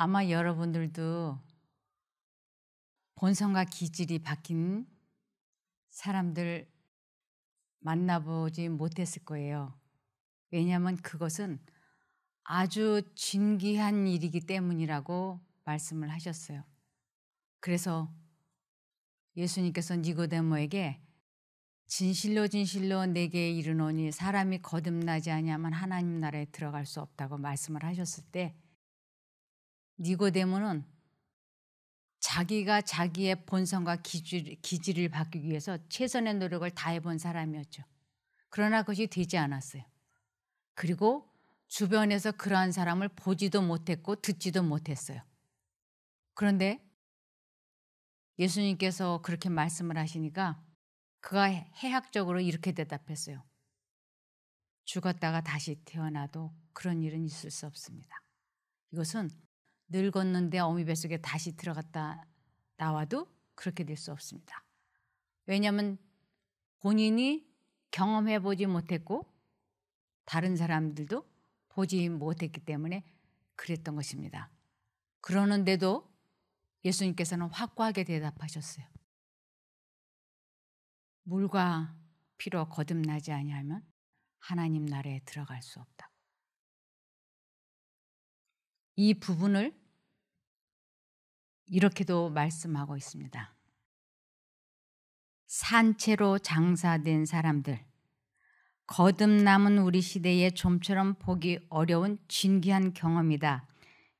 아마 여러분들도 본성과 기질이 바뀐 사람들 만나보지 못했을 거예요. 왜냐하면 그것은 아주 진귀한 일이기 때문이라고 말씀을 하셨어요. 그래서 예수님께서 니고데모에게 진실로 진실로 내게 이르노니 사람이 거듭나지 아니하면 하나님 나라에 들어갈 수 없다고 말씀을 하셨을 때 니고데모는 자기가 자기의 본성과 기질, 기질을 바뀌기 위해서 최선의 노력을 다해본 사람이었죠. 그러나 그것이 되지 않았어요. 그리고 주변에서 그러한 사람을 보지도 못했고 듣지도 못했어요. 그런데 예수님께서 그렇게 말씀을 하시니까 그가 해학적으로 이렇게 대답했어요. 죽었다가 다시 태어나도 그런 일은 있을 수 없습니다. 이것은 늙었는데 어미 뱃속에 다시 들어갔다 나와도 그렇게 될 수 없습니다. 왜냐하면 본인이 경험해 보지 못했고 다른 사람들도 보지 못했기 때문에 그랬던 것입니다. 그러는데도 예수님께서는 확고하게 대답하셨어요. 물과 피로 거듭나지 아니하면 하나님 나라에 들어갈 수 없다고. 이 부분을 이렇게도 말씀하고 있습니다. 산채로 장사된 사람들, 거듭남은 우리 시대에 좀처럼 보기 어려운 진귀한 경험이다.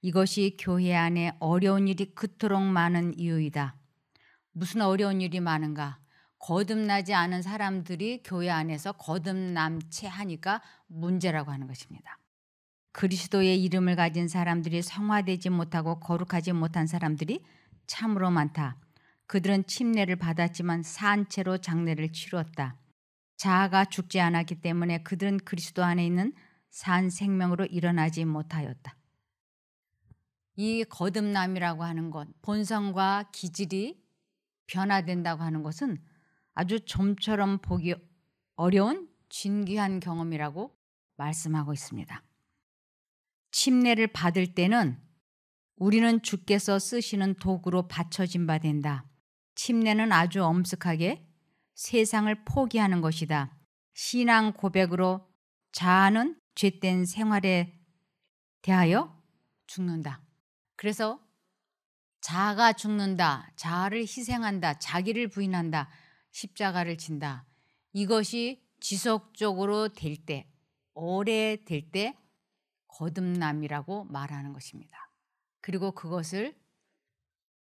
이것이 교회 안에 어려운 일이 그토록 많은 이유이다. 무슨 어려운 일이 많은가? 거듭나지 않은 사람들이 교회 안에서 거듭남 채 하니까 문제라고 하는 것입니다. 그리스도의 이름을 가진 사람들이 성화되지 못하고 거룩하지 못한 사람들이 참으로 많다. 그들은 침례를 받았지만 산채로 장례를 치뤘다. 자아가 죽지 않았기 때문에 그들은 그리스도 안에 있는 산 생명으로 일어나지 못하였다. 이 거듭남이라고 하는 것, 본성과 기질이 변화된다고 하는 것은 아주 좀처럼 보기 어려운 진귀한 경험이라고 말씀하고 있습니다. 침례를 받을 때는 우리는 주께서 쓰시는 도구로 바쳐진바 된다. 침례는 아주 엄숙하게 세상을 포기하는 것이다. 신앙 고백으로 자아는 죄된 생활에 대하여 죽는다. 그래서 자아가 죽는다. 자아를 희생한다. 자기를 부인한다. 십자가를 친다 이것이 지속적으로 될 때, 오래 될때 거듭남이라고 말하는 것입니다. 그리고 그것을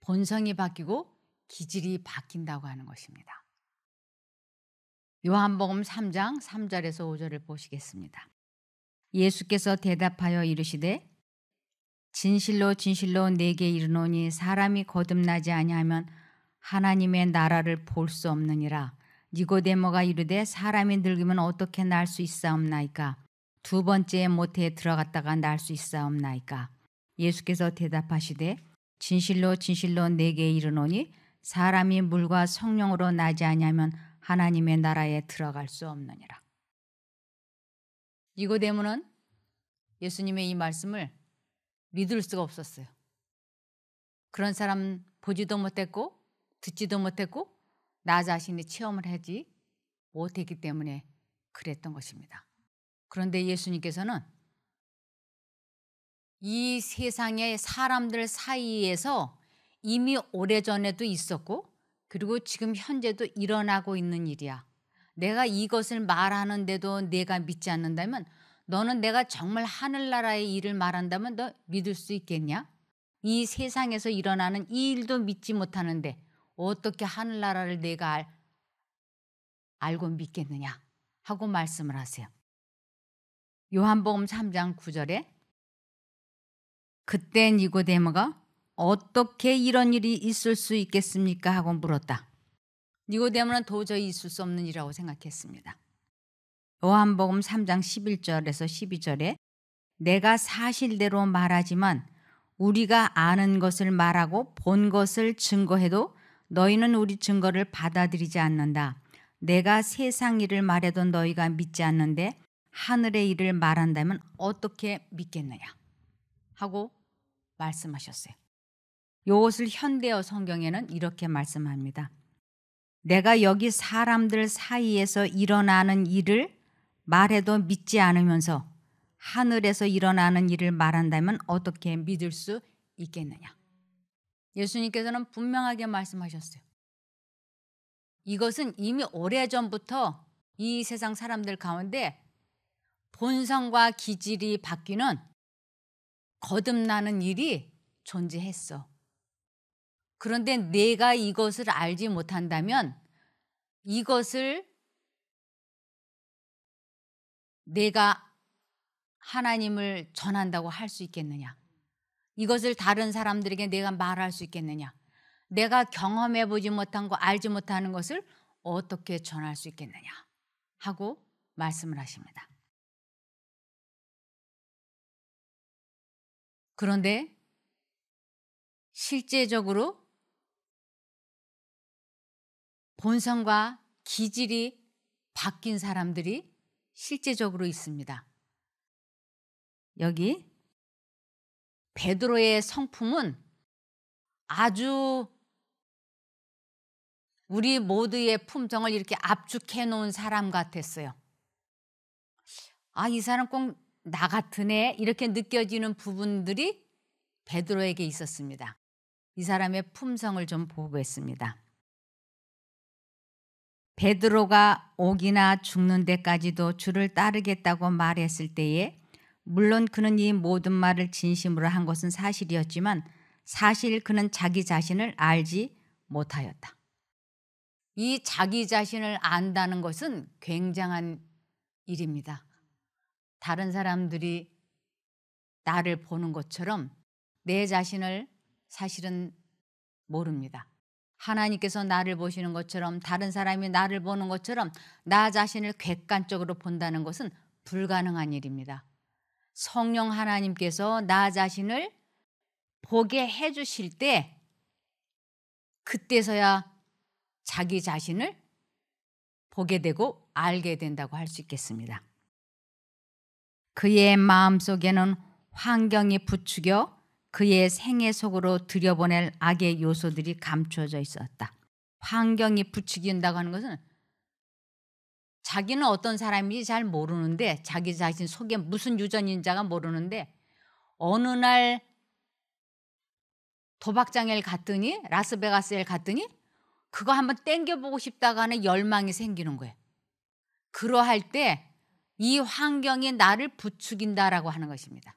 본성이 바뀌고 기질이 바뀐다고 하는 것입니다. 요한복음 3장 3절에서 5절을 보시겠습니다. 예수께서 대답하여 이르시되 진실로 진실로 내게 이르노니 사람이 거듭나지 아니하면 하나님의 나라를 볼 수 없느니라. 니고데모가 이르되 사람이 늙으면 어떻게 날 수 있사옵나이까? 두 번째 모태에 들어갔다가 날 수 있사옵나이까. 예수께서 대답하시되 진실로 진실로 내게 이르노니 사람이 물과 성령으로 나지 아니하면 하나님의 나라에 들어갈 수 없느니라. 니고데모는 예수님의 이 말씀을 믿을 수가 없었어요. 그런 사람 보지도 못했고 듣지도 못했고 나 자신이 체험을 하지 못했기 때문에 그랬던 것입니다. 그런데 예수님께서는 이 세상의 사람들 사이에서 이미 오래전에도 있었고 그리고 지금 현재도 일어나고 있는 일이야. 내가 이것을 말하는데도 내가 믿지 않는다면 너는 내가 정말 하늘나라의 일을 말한다면 너 믿을 수 있겠냐? 이 세상에서 일어나는 이 일도 믿지 못하는데 어떻게 하늘나라를 내가 알, 알고 믿겠느냐? 하고 말씀을 하세요. 요한복음 3장 9절에 그때 니고데모가 어떻게 이런 일이 있을 수 있겠습니까 하고 물었다. 니고데모는 도저히 있을 수 없는 일이라고 생각했습니다. 요한복음 3장 11절에서 12절에 내가 사실대로 말하지만 우리가 아는 것을 말하고 본 것을 증거해도 너희는 우리 증거를 받아들이지 않는다. 내가 세상 일을 말해도 너희가 믿지 않는데 하늘의 일을 말한다면 어떻게 믿겠느냐 하고 말씀하셨어요. 이것을 현대어 성경에는 이렇게 말씀합니다. 내가 여기 사람들 사이에서 일어나는 일을 말해도 믿지 않으면서 하늘에서 일어나는 일을 말한다면 어떻게 믿을 수 있겠느냐. 예수님께서는 분명하게 말씀하셨어요. 이것은 이미 오래전부터 이 세상 사람들 가운데 본성과 기질이 바뀌는 거듭나는 일이 존재했어. 그런데 내가 이것을 알지 못한다면 이것을 내가 하나님을 전한다고 할 수 있겠느냐? 이것을 다른 사람들에게 내가 말할 수 있겠느냐? 내가 경험해 보지 못한 거 알지 못하는 것을 어떻게 전할 수 있겠느냐? 하고 말씀을 하십니다. 그런데 실제적으로 본성과 기질이 바뀐 사람들이 실제적으로 있습니다. 여기 베드로의 성품은 아주 우리 모두의 품성을 이렇게 압축해 놓은 사람 같았어요. 아, 이 사람 꼭나 같은 애 이렇게 느껴지는 부분들이 베드로에게 있었습니다. 이 사람의 품성을 좀 보겠습니다. 베드로가 오기나 죽는 데까지도 주를 따르겠다고 말했을 때에 물론 그는 이 모든 말을 진심으로 한 것은 사실이었지만 사실 그는 자기 자신을 알지 못하였다. 이 자기 자신을 안다는 것은 굉장한 일입니다. 다른 사람들이 나를 보는 것처럼 내 자신을 사실은 모릅니다. 하나님께서 나를 보시는 것처럼 다른 사람이 나를 보는 것처럼 나 자신을 객관적으로 본다는 것은 불가능한 일입니다. 성령 하나님께서 나 자신을 보게 해주실 때 그때서야 자기 자신을 보게 되고 알게 된다고 할 수 있겠습니다. 그의 마음 속에는 환경이 부추겨 그의 생애 속으로 들여보낼 악의 요소들이 감추어져 있었다. 환경이 부추긴다고 하는 것은 자기는 어떤 사람인지 잘 모르는데 자기 자신 속에 무슨 유전인자가 모르는데 어느 날 도박장에 갔더니 라스베가스에 갔더니 그거 한번 땡겨보고 싶다고 하는 열망이 생기는 거예요. 그러할 때이 환경이 나를 부추긴다라고 하는 것입니다.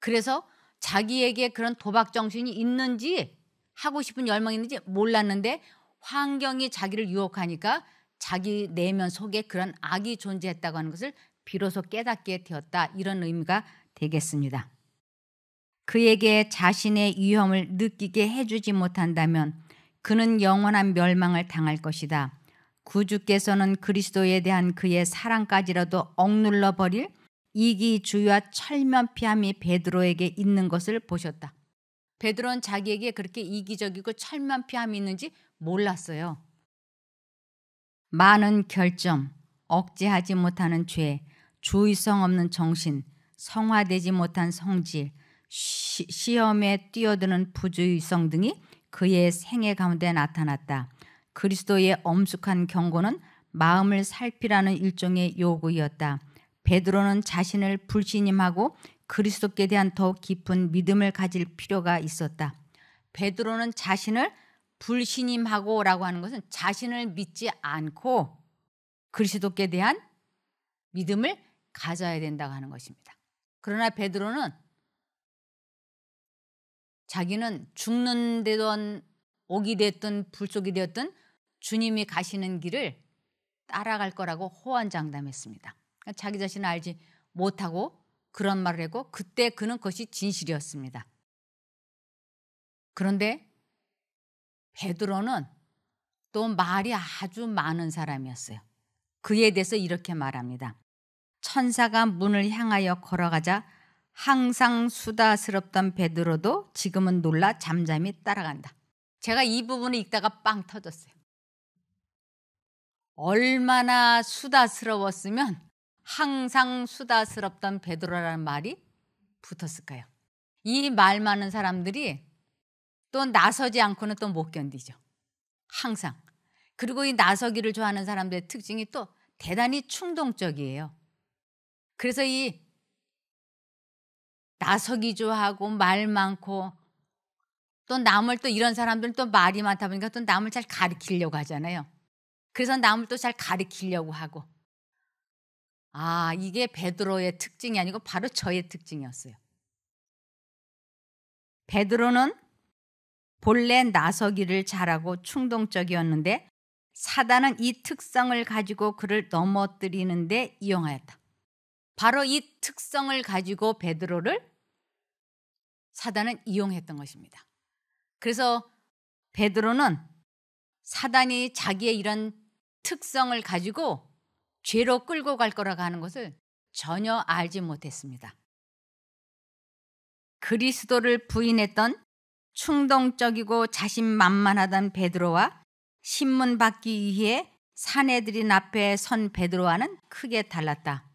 그래서 자기에게 그런 도박 정신이 있는지 하고 싶은 열망이 있는지 몰랐는데 환경이 자기를 유혹하니까 자기 내면 속에 그런 악이 존재했다고 하는 것을 비로소 깨닫게 되었다. 이런 의미가 되겠습니다. 그에게 자신의 위험을 느끼게 해주지 못한다면 그는 영원한 멸망을 당할 것이다. 구주께서는 그리스도에 대한 그의 사랑까지라도 억눌러 버릴 이기주의와 철면피함이 베드로에게 있는 것을 보셨다. 베드로는 자기에게 그렇게 이기적이고 철면피함이 있는지 몰랐어요. 많은 결점, 억제하지 못하는 죄, 주의성 없는 정신, 성화되지 못한 성질, 시, 험에 뛰어드는 부주의성 등이 그의 생애 가운데 나타났다. 그리스도의 엄숙한 경고는 마음을 살피라는 일종의 요구였다. 베드로는 자신을 불신임하고 그리스도께 대한 더 깊은 믿음을 가질 필요가 있었다. 베드로는 자신을 불신임하고라고 하는 것은 자신을 믿지 않고 그리스도께 대한 믿음을 가져야 된다고 하는 것입니다. 그러나 베드로는 자기는 죽는 데던 옥이 됐든 불속이 되었든 주님이 가시는 길을 따라갈 거라고 호언장담했습니다. 그러니까 자기 자신을 알지 못하고 그런 말을 했고 그때 그는 그것이 진실이었습니다. 그런데 베드로는 또 말이 아주 많은 사람이었어요. 그에 대해서 이렇게 말합니다. 천사가 문을 향하여 걸어가자 항상 수다스럽던 베드로도 지금은 놀라 잠잠히 따라간다. 제가 이 부분을 읽다가 빵 터졌어요. 얼마나 수다스러웠으면 항상 수다스럽던 베드로라는 말이 붙었을까요? 이 말 많은 사람들이 또 나서지 않고는 또 못 견디죠. 항상. 그리고 이 나서기를 좋아하는 사람들의 특징이 또 대단히 충동적이에요. 그래서 이 나서기 좋아하고 말 많고 또 남을 또 이런 사람들은 또 말이 많다 보니까 또 남을 잘 가리키려고 하잖아요. 그래서 남을 또 잘 가리키려고 하고. 아, 이게 베드로의 특징이 아니고 바로 저의 특징이었어요. 베드로는 본래 나서기를 잘하고 충동적이었는데 사단은 이 특성을 가지고 그를 넘어뜨리는데 이용하였다. 바로 이 특성을 가지고 베드로를 사단은 이용했던 것입니다. 그래서 베드로는 사단이 자기의 이런 특성을 가지고 죄로 끌고 갈 거라고 하는 것을 전혀 알지 못했습니다. 그리스도를 부인했던 충동적이고 자신만만하던 베드로와 신문 받기 위해 사내들인 앞에 선 베드로와는 크게 달랐다.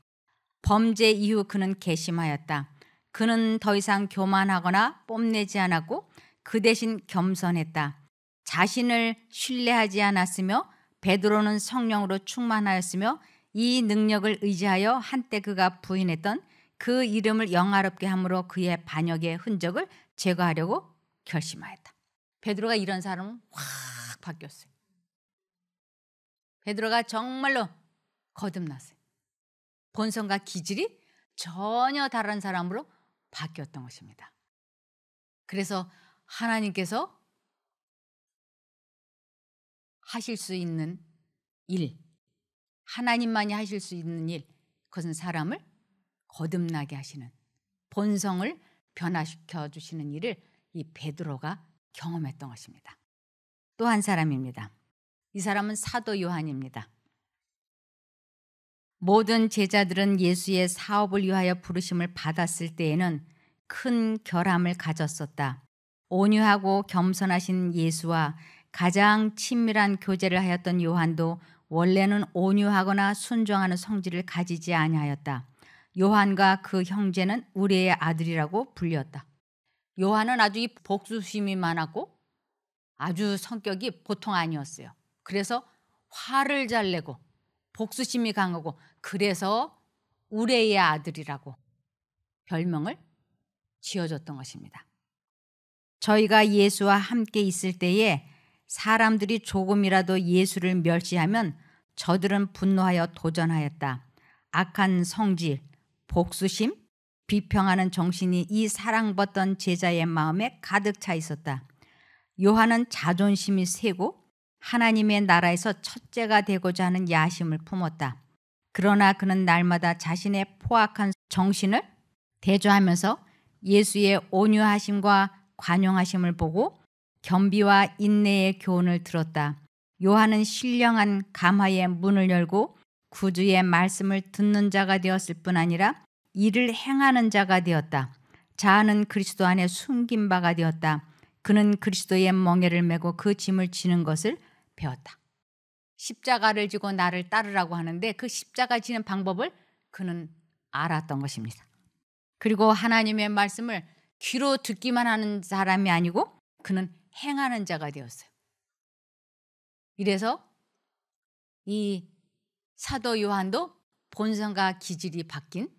범죄 이후 그는 개심하였다. 그는 더 이상 교만하거나 뽐내지 않았고 그 대신 겸손했다. 자신을 신뢰하지 않았으며 베드로는 성령으로 충만하였으며 이 능력을 의지하여 한때 그가 부인했던 그 이름을 영화롭게 함으로 그의 반역의 흔적을 제거하려고 결심하였다. 베드로가 이런 사람은 확 바뀌었어요. 베드로가 정말로 거듭났어요. 본성과 기질이 전혀 다른 사람으로 바뀌었던 것입니다. 그래서 하나님께서 하실 수 있는 일, 하나님만이 하실 수 있는 일, 그것은 사람을 거듭나게 하시는 본성을 변화시켜 주시는 일을 이 베드로가 경험했던 것입니다. 또 한 사람입니다. 이 사람은 사도 요한입니다. 모든 제자들은 예수의 사업을 위하여 부르심을 받았을 때에는 큰 결함을 가졌었다. 온유하고 겸손하신 예수와 가장 친밀한 교제를 하였던 요한도 원래는 온유하거나 순종하는 성질을 가지지 아니하였다. 요한과 그 형제는 우리의 아들이라고 불렸다. 요한은 아주 이 복수심이 많았고 아주 성격이 보통 아니었어요. 그래서 화를 잘 내고 복수심이 강하고 그래서 우레의 아들이라고 별명을 지어줬던 것입니다. 저희가 예수와 함께 있을 때에 사람들이 조금이라도 예수를 멸시하면 저들은 분노하여 도전하였다. 악한 성질, 복수심, 비평하는 정신이 이 사랑받던 제자의 마음에 가득 차 있었다. 요한은 자존심이 세고 하나님의 나라에서 첫째가 되고자 하는 야심을 품었다. 그러나 그는 날마다 자신의 포악한 정신을 대조하면서 예수의 온유하심과 관용하심을 보고 겸비와 인내의 교훈을 들었다. 요한은 신령한 감화의 문을 열고 구주의 말씀을 듣는 자가 되었을 뿐 아니라 이를 행하는 자가 되었다. 자아는 그리스도 안에 숨긴 바가 되었다. 그는 그리스도의 멍에를 메고 그 짐을 지는 것을 배웠다. 십자가를 지고 나를 따르라고 하는데 그 십자가 지는 방법을 그는 알았던 것입니다. 그리고 하나님의 말씀을 귀로 듣기만 하는 사람이 아니고 그는 행하는 자가 되었어요. 이래서 이 사도 요한도 본성과 기질이 바뀐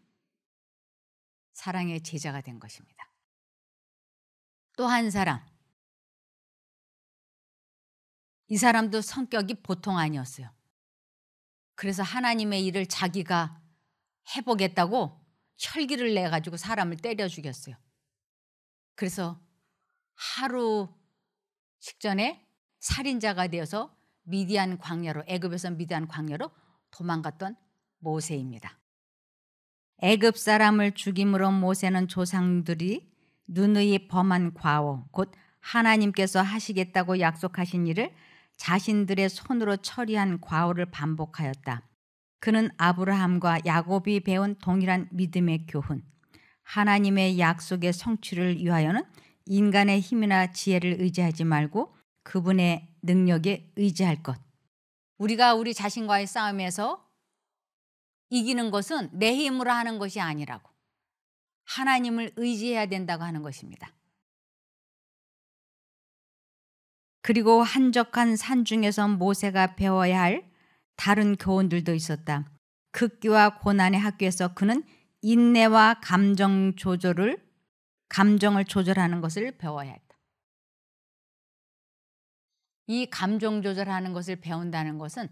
사랑의 제자가 된 것입니다. 또 한 사람. 이 사람도 성격이 보통 아니었어요. 그래서 하나님의 일을 자기가 해보겠다고 혈기를 내가지고 사람을 때려 죽였어요. 그래서 하루 식전에 살인자가 되어서 미디안 광야로 애굽에서 미디안 광야로 도망갔던 모세입니다. 애굽 사람을 죽임으로 모세는 조상들이 누누이 범한 과오 곧 하나님께서 하시겠다고 약속하신 일을 자신들의 손으로 처리한 과오를 반복하였다. 그는 아브라함과 야곱이 배운 동일한 믿음의 교훈, 하나님의 약속의 성취를 위하여는 인간의 힘이나 지혜를 의지하지 말고 그분의 능력에 의지할 것. 우리가 우리 자신과의 싸움에서 이기는 것은 내 힘으로 하는 것이 아니라고. 하나님을 의지해야 된다고 하는 것입니다. 그리고 한적한 산 중에서 모세가 배워야 할 다른 교훈들도 있었다. 극기와 고난의 학교에서 그는 인내와 감정 조절을 감정을 조절하는 것을 배워야 했다. 이 감정 조절하는 것을 배운다는 것은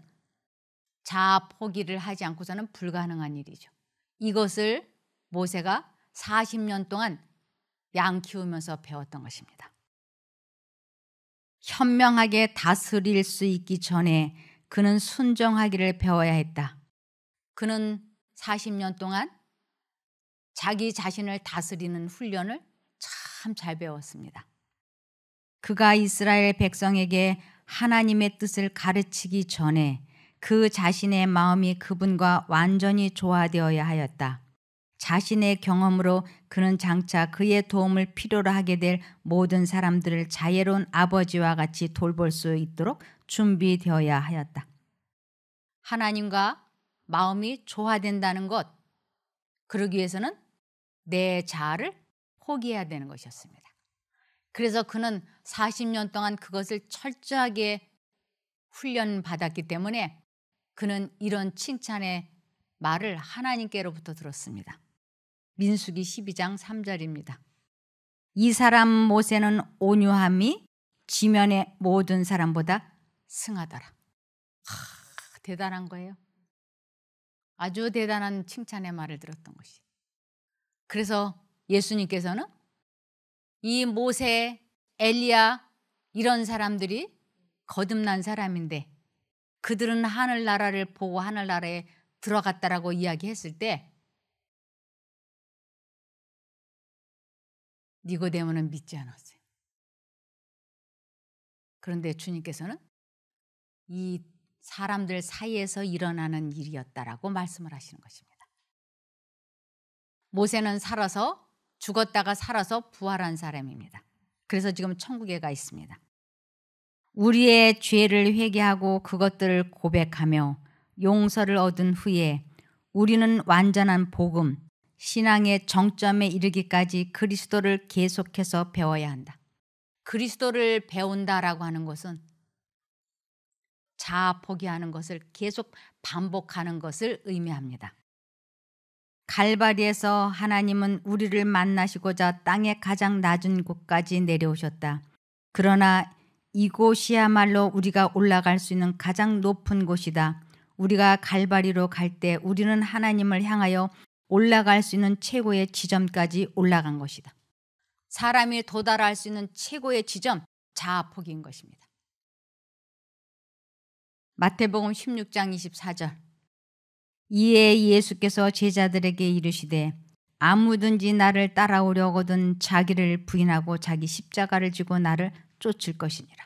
자아 포기를 하지 않고서는 불가능한 일이죠. 이것을 모세가 40년 동안 양 키우면서 배웠던 것입니다. 현명하게 다스릴 수 있기 전에 그는 순정하기를 배워야 했다. 그는 40년 동안 자기 자신을 다스리는 훈련을 참 잘 배웠습니다. 그가 이스라엘 백성에게 하나님의 뜻을 가르치기 전에 그 자신의 마음이 그분과 완전히 조화되어야 하였다. 자신의 경험으로 그는 장차 그의 도움을 필요로 하게 될 모든 사람들을 자애로운 아버지와 같이 돌볼 수 있도록 준비되어야 하였다. 하나님과 마음이 조화된다는 것, 그러기 위해서는 내 자아를 포기해야 되는 것이었습니다. 그래서 그는 40년 동안 그것을 철저하게 훈련받았기 때문에 그는 이런 칭찬의 말을 하나님께로부터 들었습니다. 민수기 12장 3절입니다. 이 사람 모세는 온유함이 지면의 모든 사람보다 승하더라. 하, 대단한 거예요. 아주 대단한 칭찬의 말을 들었던 것이. 그래서 예수님께서는 이 모세, 엘리야 이런 사람들이 거듭난 사람인데 그들은 하늘나라를 보고 하늘나라에 들어갔다라고 이야기했을 때 니고데모는 믿지 않았어요. 그런데 주님께서는 이 사람들 사이에서 일어나는 일이었다라고 말씀을 하시는 것입니다. 모세는 살아서 죽었다가 살아서 부활한 사람입니다. 그래서 지금 천국에 가 있습니다. 우리의 죄를 회개하고 그것들을 고백하며 용서를 얻은 후에 우리는 완전한 복음, 신앙의 정점에 이르기까지 그리스도를 계속해서 배워야 한다. 그리스도를 배운다라고 하는 것은 자아 포기하는 것을 계속 반복하는 것을 의미합니다. 갈바리에서 하나님은 우리를 만나시고자 땅의 가장 낮은 곳까지 내려오셨다. 그러나 이곳이야말로 우리가 올라갈 수 있는 가장 높은 곳이다. 우리가 갈바리로 갈 때 우리는 하나님을 향하여 올라갈 수 있는 최고의 지점까지 올라간 것이다. 사람이 도달할 수 있는 최고의 지점, 자아폭인 것입니다. 마태복음 16장 24절 이에 예수께서 제자들에게 이르시되 아무든지 나를 따라오려거든 자기를 부인하고 자기 십자가를 지고 나를 쫓을 것이니라.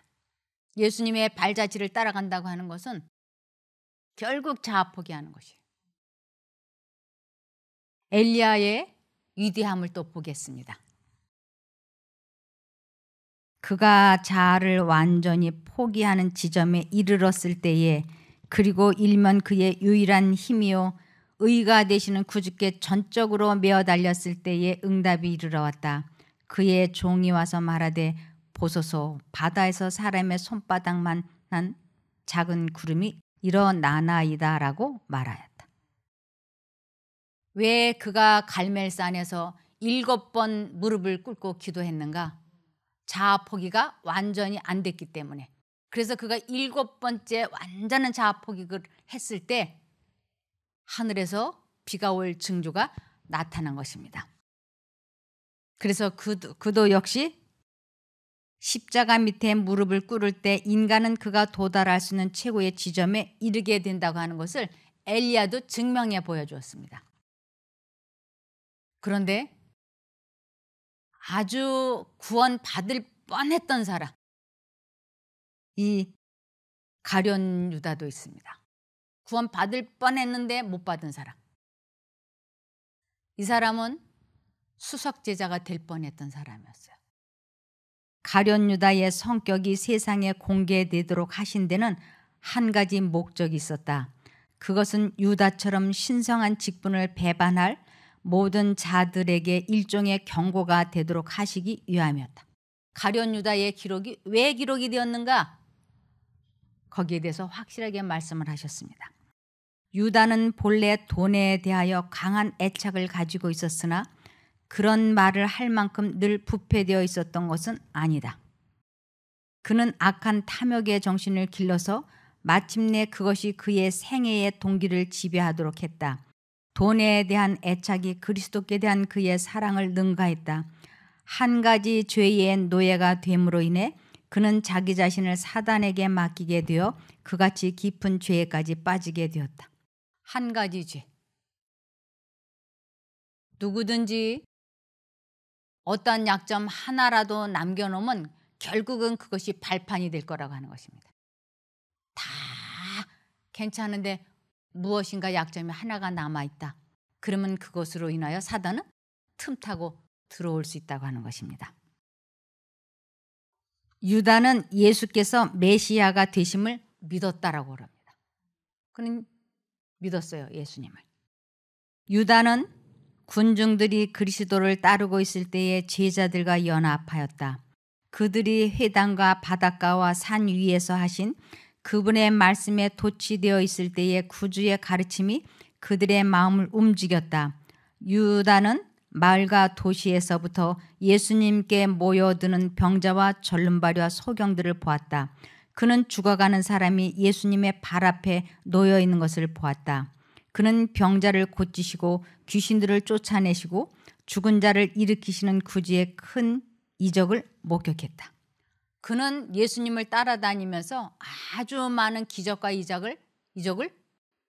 예수님의 발자취를 따라간다고 하는 것은 결국 자아 포기하는 것이에요. 엘리야의 위대함을 또 보겠습니다. 그가 자아를 완전히 포기하는 지점에 이르렀을 때에 그리고 일만 그의 유일한 힘이요 의가 되시는 구주께 전적으로 메어 달렸을 때에 응답이 이르러 왔다. 그의 종이 와서 말하되 보소서 바다에서 사람의 손바닥만 난 작은 구름이 일어나나이다라고 말하였다. 왜 그가 갈멜산에서 일곱 번 무릎을 꿇고 기도했는가? 자아 포기가 완전히 안 됐기 때문에 그래서 그가 일곱 번째 완전한 자아 포기를 했을 때 하늘에서 비가 올증조가 나타난 것입니다. 그래서 그도, 그도 역시 십자가 밑에 무릎을 꿇을 때 인간은 그가 도달할 수 있는 최고의 지점에 이르게 된다고 하는 것을 엘리야도 증명해 보여주었습니다. 그런데 아주 구원 받을 뻔했던 사람, 이 가련 유다도 있습니다. 구원 받을 뻔했는데 못 받은 사람. 이 사람은 수석 제자가 될 뻔했던 사람이었어요. 가련 유다의 성격이 세상에 공개되도록 하신 데는 한 가지 목적이 있었다. 그것은 유다처럼 신성한 직분을 배반할 모든 자들에게 일종의 경고가 되도록 하시기 위함이었다. 가련 유다의 기록이 왜 기록이 되었는가? 거기에 대해서 확실하게 말씀을 하셨습니다. 유다는 본래 돈에 대하여 강한 애착을 가지고 있었으나 그런 말을 할 만큼 늘 부패되어 있었던 것은 아니다. 그는 악한 탐욕의 정신을 길러서 마침내 그것이 그의 생애의 동기를 지배하도록 했다. 돈에 대한 애착이 그리스도께 대한 그의 사랑을 능가했다. 한 가지 죄의 노예가 됨으로 인해 그는 자기 자신을 사단에게 맡기게 되어 그같이 깊은 죄에까지 빠지게 되었다. 한 가지 죄. 누구든지 어떠한 약점 하나라도 남겨놓으면 결국은 그것이 발판이 될 거라고 하는 것입니다. 다 괜찮은데 무엇인가 약점이 하나가 남아있다. 그러면 그것으로 인하여 사단은 틈타고 들어올 수 있다고 하는 것입니다. 유다는 예수께서 메시아가 되심을 믿었다라고 합니다. 그는 믿었어요, 예수님을. 유다는 군중들이 그리스도를 따르고 있을 때에 제자들과 연합하였다. 그들이 회당과 바닷가와 산 위에서 하신 그분의 말씀에 도취되어 있을 때에 구주의 가르침이 그들의 마음을 움직였다. 유다는 마을과 도시에서부터 예수님께 모여드는 병자와 절름발이와 소경들을 보았다. 그는 죽어가는 사람이 예수님의 발 앞에 놓여 있는 것을 보았다. 그는 병자를 고치시고 귀신들을 쫓아내시고 죽은 자를 일으키시는 구지의 큰 이적을 목격했다. 그는 예수님을 따라다니면서 아주 많은 기적과 이적을 이적을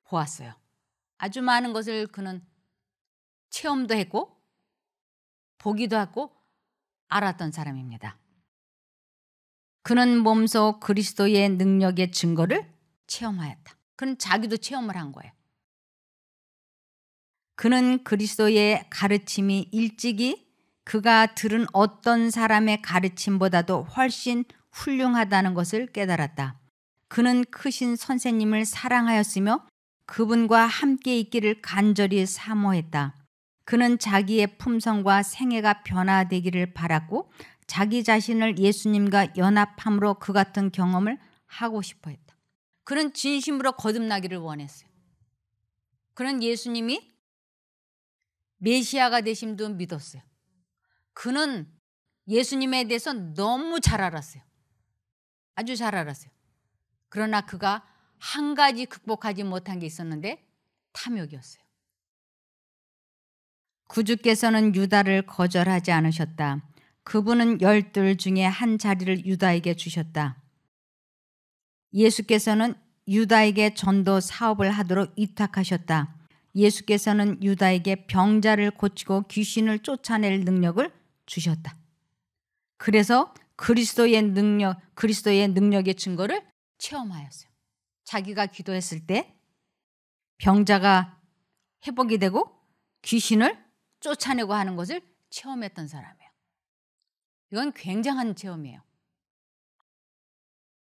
보았어요. 아주 많은 것을 그는 체험도 했고 보기도 하고 알았던 사람입니다. 그는 몸소 그리스도의 능력의 증거를 체험하였다. 그는 자기도 체험을 한 거예요. 그는 그리스도의 가르침이 일찍이 그가 들은 어떤 사람의 가르침보다도 훨씬 훌륭하다는 것을 깨달았다. 그는 크신 선생님을 사랑하였으며 그분과 함께 있기를 간절히 사모했다. 그는 자기의 품성과 생애가 변화되기를 바랐고 자기 자신을 예수님과 연합함으로 그 같은 경험을 하고 싶어 했다. 그는 진심으로 거듭나기를 원했어요. 그는 예수님이 메시아가 되심도 믿었어요. 그는 예수님에 대해서 너무 잘 알았어요. 아주 잘 알았어요. 그러나 그가 한 가지 극복하지 못한 게 있었는데 탐욕이었어요. 구주께서는 유다를 거절하지 않으셨다. 그분은 열둘 중에 한 자리를 유다에게 주셨다. 예수께서는 유다에게 전도 사업을 하도록 위탁하셨다. 예수께서는 유다에게 병자를 고치고 귀신을 쫓아낼 능력을 주셨다. 그래서 그리스도의 능력, 그리스도의 능력의 증거를 체험하였어요. 자기가 기도했을 때 병자가 회복이 되고 귀신을 쫓아내고 하는 것을 체험했던 사람이에요. 이건 굉장한 체험이에요.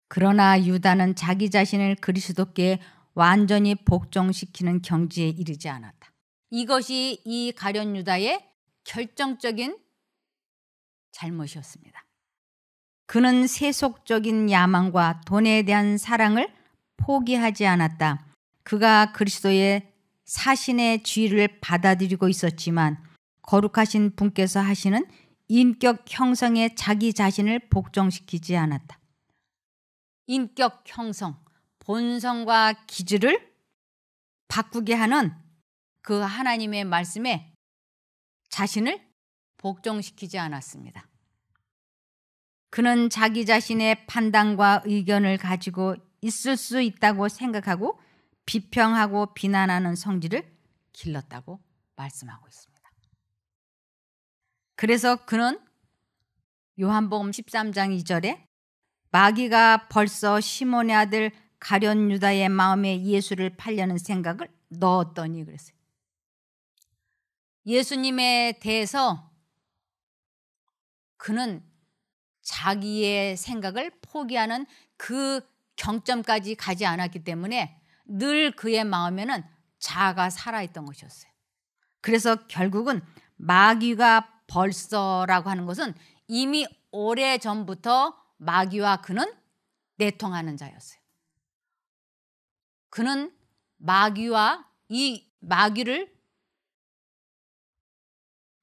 그러나 유다는 자기 자신을 그리스도께 완전히 복종시키는 경지에 이르지 않았다. 이것이 이 가련 유다의 결정적인 잘못이었습니다. 그는 세속적인 야망과 돈에 대한 사랑을 포기하지 않았다. 그가 그리스도의 사신의 지위를 받아들이고 있었지만 거룩하신 분께서 하시는 인격 형성에 자기 자신을 복종시키지 않았다. 인격 형성, 본성과 기질을 바꾸게 하는 그 하나님의 말씀에 자신을 복종시키지 않았습니다. 그는 자기 자신의 판단과 의견을 가지고 있을 수 있다고 생각하고 비평하고 비난하는 성질을 길렀다고 말씀하고 있습니다. 그래서 그는 요한복음 13장 2절에 마귀가 벌써 시몬의 아들 가련 유다의 마음에 예수를 팔려는 생각을 넣었더니 그랬어요. 예수님에 대해서 그는 자기의 생각을 포기하는 그 경점까지 가지 않았기 때문에 늘 그의 마음에는 자아가 살아있던 것이었어요. 그래서 결국은 마귀가 벌써라고 하는 것은 이미 오래 전부터 마귀와 그는 내통하는 자였어요. 그는 마귀와 이 마귀를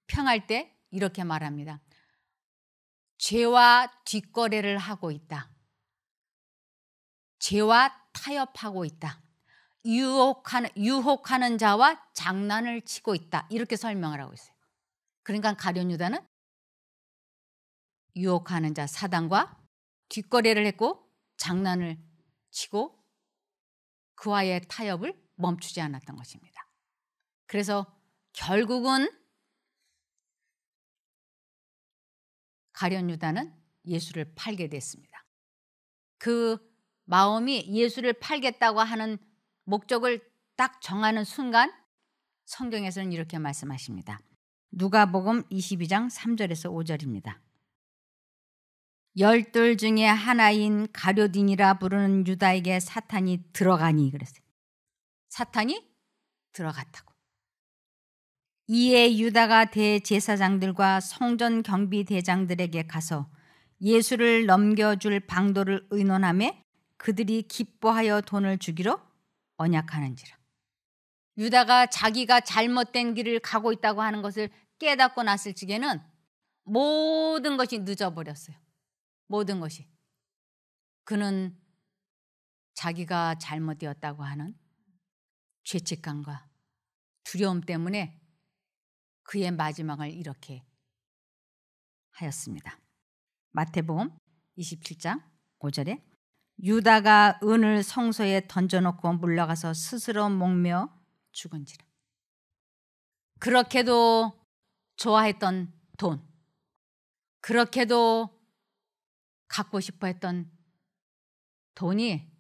평할 때 이렇게 말합니다. 죄와 뒷거래를 하고 있다. 죄와 타협하고 있다. 유혹하는, 유혹하는 자와 장난을 치고 있다. 이렇게 설명을 하고 있어요. 그러니까 가련 유다는 유혹하는 자 사단과 뒷거래를 했고 장난을 치고 그와의 타협을 멈추지 않았던 것입니다. 그래서 결국은 가련 유다는 예수를 팔게 됐습니다. 그 마음이 예수를 팔겠다고 하는 목적을 딱 정하는 순간 성경에서는 이렇게 말씀하십니다. 누가복음 22장 3절에서 5절입니다. 열둘 중에 하나인 가룟딘이라 부르는 유다에게 사탄이 들어가니 그랬어요. 사탄이 들어갔다고. 이에 유다가 대제사장들과 성전 경비 대장들에게 가서 예수를 넘겨줄 방도를 의논함에 그들이 기뻐하여 돈을 주기로 언약하는지라. 유다가 자기가 잘못된 길을 가고 있다고 하는 것을 깨닫고 났을 적에는 모든 것이 늦어버렸어요. 모든 것이. 그는 자기가 잘못되었다고 하는 죄책감과 두려움 때문에 그의 마지막을 이렇게 하였습니다. 마태복음 27장 5절에 유다가 은을 성소에 던져놓고 물러가서 스스로 목며 죽은지라. 그렇게도 좋아했던 돈, 그렇게도 갖고 싶어 했던 돈이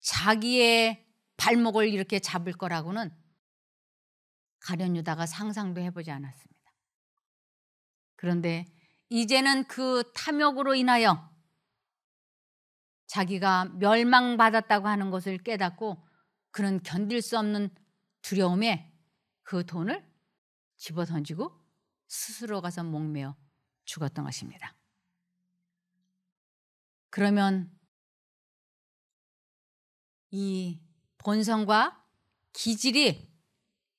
자기의 발목을 이렇게 잡을 거라고는 가련 유다가 상상도 해보지 않았습니다. 그런데 이제는 그 탐욕으로 인하여 자기가 멸망받았다고 하는 것을 깨닫고 그는 견딜 수 없는 두려움에 그 돈을 집어 던지고 스스로 가서 목매어 죽었던 것입니다. 그러면 이 본성과 기질이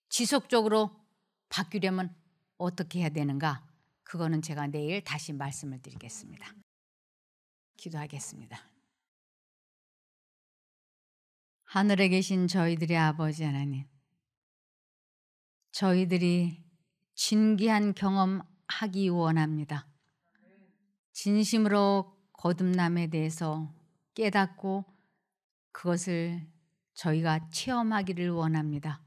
지속적으로 바뀌려면 어떻게 해야 되는가? 그거는 제가 내일 다시 말씀을 드리겠습니다. 기도하겠습니다. 하늘에 계신 저희들의 아버지 하나님, 저희들이 진귀한 경험하기 원합니다. 진심으로 거듭남에 대해서 깨닫고 그것을 저희가 체험하기를 원합니다.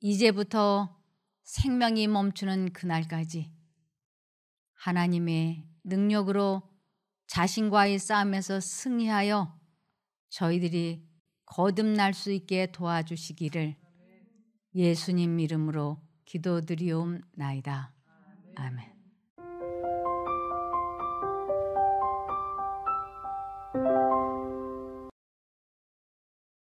이제부터 생명이 멈추는 그날까지 하나님의 능력으로 자신과의 싸움에서 승리하여 저희들이 거듭날 수 있게 도와주시기를 예수님 이름으로 기도드리옵나이다. 아멘. 아멘.